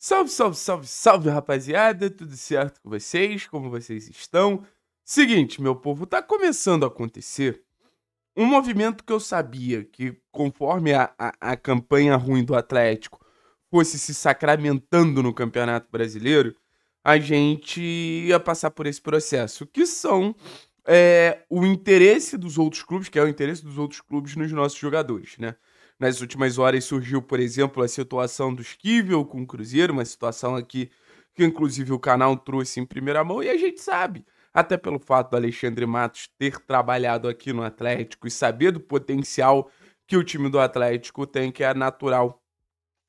Salve, salve, salve, salve, rapaziada! Tudo certo com vocês? Como vocês estão? Seguinte, meu povo, tá começando a acontecer um movimento que eu sabia que, conforme a, a, a campanha ruim do Atlético fosse se sacramentando no Campeonato Brasileiro, a gente ia passar por esse processo, que são é, o interesse dos outros clubes, que é o interesse dos outros clubes nos nossos jogadores, né? Nas últimas horas surgiu, por exemplo, a situação do Esquivel com o Cruzeiro, uma situação aqui que inclusive o canal trouxe em primeira mão e a gente sabe, até pelo fato do Alexandre Matos ter trabalhado aqui no Atlético e saber do potencial que o time do Atlético tem, que é natural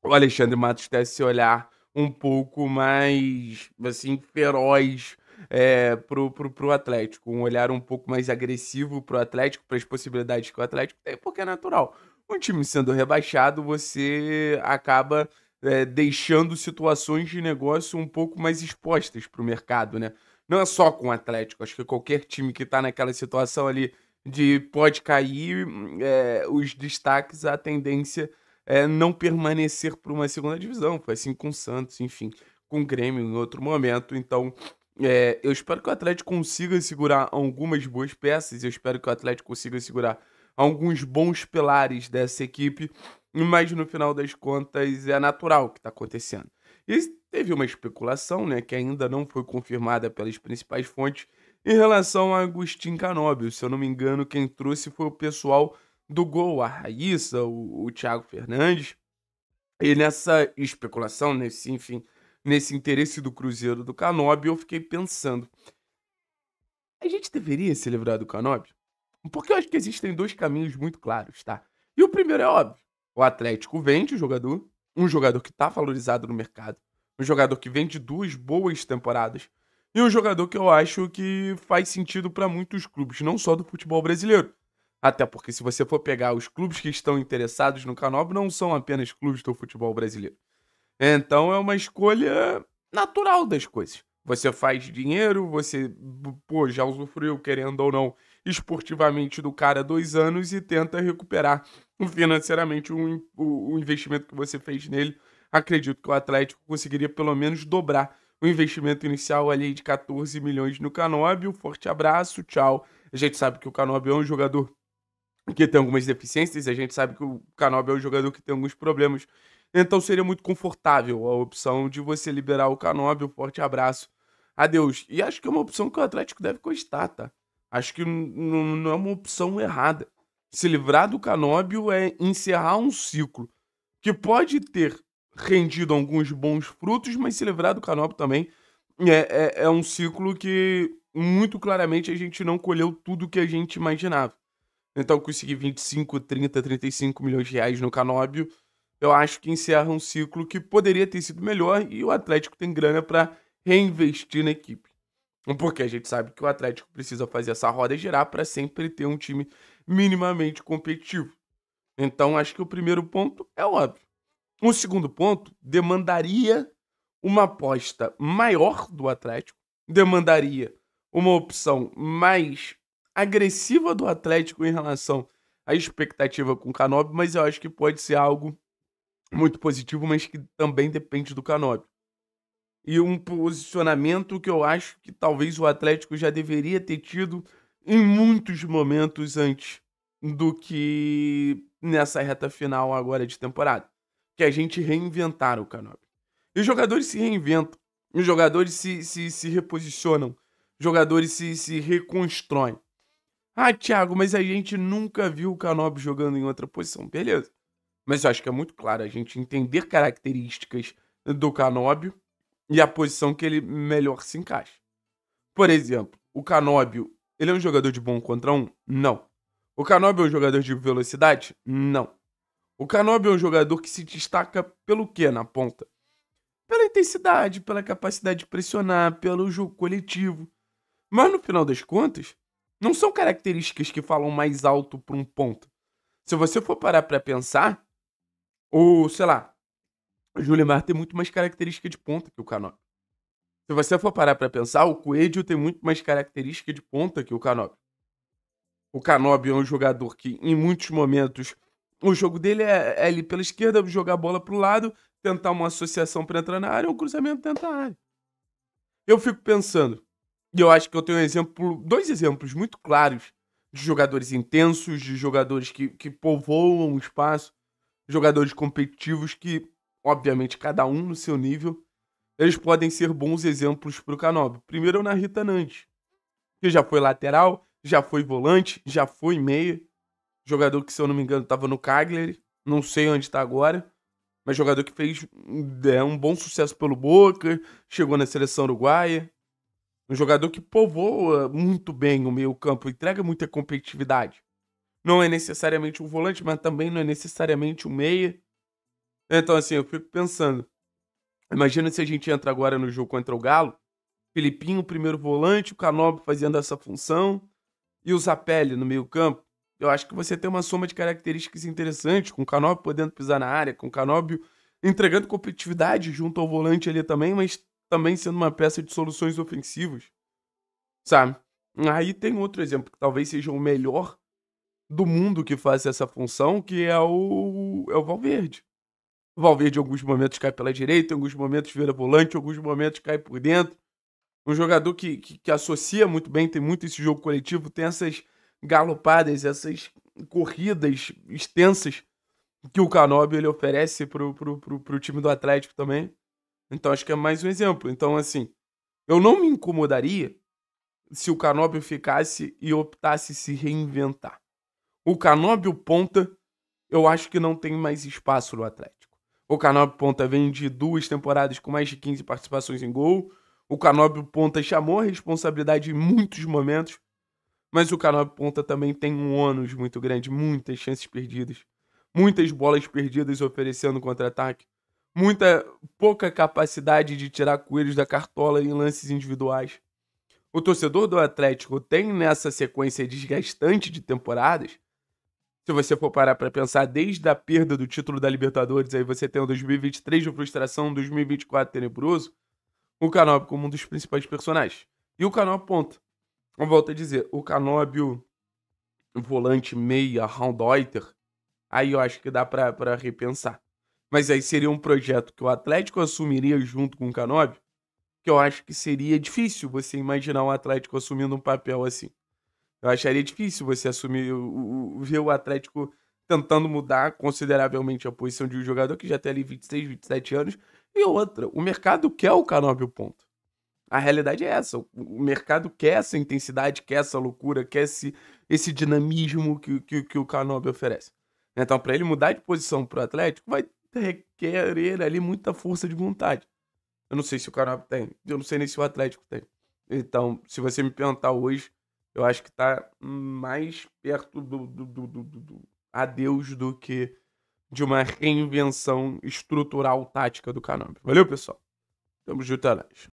o Alexandre Matos ter esse olhar um pouco mais, assim, feroz é, pro, pro, pro Atlético. Um olhar um pouco mais agressivo pro Atlético, para as possibilidades que o Atlético tem, porque é natural um time sendo rebaixado, você acaba é, deixando situações de negócio um pouco mais expostas para o mercado, né? Não é só com o Atlético, acho que qualquer time que está naquela situação ali de pode cair, é, os destaques, a tendência é não permanecer para uma segunda divisão. Foi assim com o Santos, enfim, com o Grêmio em outro momento. Então, é, eu espero que o Atlético consiga segurar algumas boas peças, eu espero que o Atlético consiga segurar alguns bons pilares dessa equipe, mas no final das contas é natural o que está acontecendo. E teve uma especulação, né, que ainda não foi confirmada pelas principais fontes, em relação a Agustin Canóbio. Se eu não me engano, quem trouxe foi o pessoal do Gol, a Raíssa, o, o Thiago Fernandes. E nessa especulação, nesse, enfim, nesse interesse do Cruzeiro do Canóbio, eu fiquei pensando. A gente deveria se livrar do Canóbio? Porque eu acho que existem dois caminhos muito claros, tá? E o primeiro é óbvio. O Atlético vende o jogador, um jogador que está valorizado no mercado, um jogador que vende duas boas temporadas e um jogador que eu acho que faz sentido para muitos clubes, não só do futebol brasileiro. Até porque se você for pegar os clubes que estão interessados no Canobo, não são apenas clubes do futebol brasileiro. Então é uma escolha natural das coisas. Você faz dinheiro, você pô, já usufruiu, querendo ou não, esportivamente do cara dois anos e tenta recuperar financeiramente o, o, o investimento que você fez nele. Acredito que o Atlético conseguiria pelo menos dobrar o investimento inicial ali de 14 milhões no Canóbio. Forte abraço, tchau. A gente sabe que o Canóbio é um jogador que tem algumas deficiências, a gente sabe que o Canóbio é um jogador que tem alguns problemas. Então seria muito confortável a opção de você liberar o Canóbio. Forte abraço. Adeus. E acho que é uma opção que o Atlético deve costar, tá? Acho que não é uma opção errada. Se livrar do Canóbio é encerrar um ciclo que pode ter rendido alguns bons frutos, mas se livrar do Canóbio também é, é, é um ciclo que muito claramente a gente não colheu tudo que a gente imaginava. Então, conseguir 25, 30, 35 milhões de reais no Canóbio, eu acho que encerra um ciclo que poderia ter sido melhor e o Atlético tem grana para reinvestir na equipe. Porque a gente sabe que o Atlético precisa fazer essa roda girar para sempre ter um time minimamente competitivo. Então, acho que o primeiro ponto é óbvio. O segundo ponto demandaria uma aposta maior do Atlético, demandaria uma opção mais agressiva do Atlético em relação à expectativa com o Canobi, mas eu acho que pode ser algo muito positivo, mas que também depende do Canobi e um posicionamento que eu acho que talvez o Atlético já deveria ter tido em muitos momentos antes do que nessa reta final agora de temporada. Que a gente reinventar o Canopy. E os jogadores se reinventam, os jogadores se, se, se reposicionam, os jogadores se, se reconstroem. Ah, Thiago, mas a gente nunca viu o Canopy jogando em outra posição. Beleza. Mas eu acho que é muito claro a gente entender características do Canóbio e a posição que ele melhor se encaixa. Por exemplo, o Canóbio, ele é um jogador de bom contra um? Não. O Canóbio é um jogador de velocidade? Não. O Canóbio é um jogador que se destaca pelo que na ponta? Pela intensidade, pela capacidade de pressionar, pelo jogo coletivo. Mas no final das contas, não são características que falam mais alto para um ponto. Se você for parar para pensar, o, sei lá, o Julimar tem muito mais característica de ponta que o Canop. Se você for parar para pensar, o Coelho tem muito mais característica de ponta que o Canop. O Canop é um jogador que, em muitos momentos, o jogo dele é, é ali pela esquerda, jogar a bola pro lado, tentar uma associação para entrar na área ou um cruzamento dentro da área. Eu fico pensando, e eu acho que eu tenho um exemplo, dois exemplos muito claros de jogadores intensos, de jogadores que, que povoam o espaço, jogadores competitivos que obviamente cada um no seu nível, eles podem ser bons exemplos para o Canobi. Primeiro é o Narita Nandi, que já foi lateral, já foi volante, já foi meia. Jogador que, se eu não me engano, estava no Cagliari, não sei onde está agora, mas jogador que fez é, um bom sucesso pelo Boca, chegou na seleção uruguaia. Um jogador que povoa muito bem o meio campo, entrega muita competitividade. Não é necessariamente um volante, mas também não é necessariamente um meia. Então, assim, eu fico pensando. Imagina se a gente entra agora no jogo contra o Galo. felipinho primeiro volante, o Canobo fazendo essa função. E o Zapelli no meio-campo. Eu acho que você tem uma soma de características interessantes, com o Canóbio podendo pisar na área, com o Canóbio entregando competitividade junto ao volante ali também, mas também sendo uma peça de soluções ofensivas. Sabe? Aí tem outro exemplo, que talvez seja o melhor do mundo que faz essa função, que é o, é o Valverde. Valverde, em alguns momentos, cai pela direita, em alguns momentos vira volante, em alguns momentos cai por dentro. Um jogador que, que, que associa muito bem, tem muito esse jogo coletivo, tem essas galopadas, essas corridas extensas que o Canobio, ele oferece pro, pro, pro, pro time do Atlético também. Então acho que é mais um exemplo. Então, assim, eu não me incomodaria se o Canóbio ficasse e optasse se reinventar. O Canóbio ponta, eu acho que não tem mais espaço no Atlético. O Canóbio Ponta vem de duas temporadas com mais de 15 participações em gol. O Canóbio Ponta chamou a responsabilidade em muitos momentos, mas o Canóbio Ponta também tem um ônus muito grande, muitas chances perdidas, muitas bolas perdidas oferecendo contra-ataque, muita pouca capacidade de tirar coelhos da cartola em lances individuais. O torcedor do Atlético tem nessa sequência desgastante de temporadas se você for parar para pensar, desde a perda do título da Libertadores, aí você tem o 2023 de frustração, 2024 tenebroso, o Canóbio como um dos principais personagens. E o Canóbio, ponto. Volto a dizer, o Canóbio, volante meia, Roundoiter, aí eu acho que dá para repensar. Mas aí seria um projeto que o Atlético assumiria junto com o Canóbio, que eu acho que seria difícil você imaginar um Atlético assumindo um papel assim. Eu acharia difícil você assumir, o, o, ver o Atlético tentando mudar consideravelmente a posição de um jogador que já tem ali 26, 27 anos. E outra, o mercado quer o Canóbio ponto. A realidade é essa. O mercado quer essa intensidade, quer essa loucura, quer esse, esse dinamismo que, que, que o Canóbio oferece. Então, para ele mudar de posição para o Atlético, vai requerer ali muita força de vontade. Eu não sei se o Canóbio tem, eu não sei nem se o Atlético tem. Então, se você me perguntar hoje, eu acho que tá mais perto do, do, do, do, do adeus do que de uma reinvenção estrutural tática do Canômbio. Valeu, pessoal. Tamo junto, é